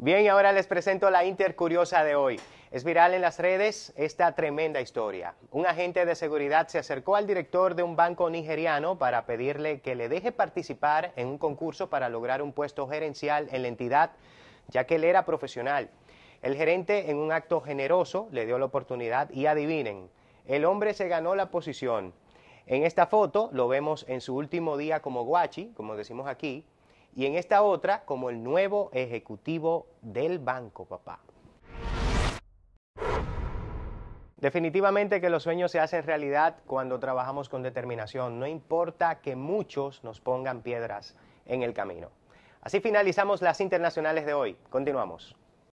Bien, y ahora les presento la intercuriosa de hoy. Es viral en las redes esta tremenda historia. Un agente de seguridad se acercó al director de un banco nigeriano para pedirle que le deje participar en un concurso para lograr un puesto gerencial en la entidad, ya que él era profesional. El gerente, en un acto generoso, le dio la oportunidad y adivinen, el hombre se ganó la posición. En esta foto lo vemos en su último día como guachi, como decimos aquí, y en esta otra como el nuevo ejecutivo del banco, papá. Definitivamente que los sueños se hacen realidad cuando trabajamos con determinación, no importa que muchos nos pongan piedras en el camino. Así finalizamos las internacionales de hoy. Continuamos.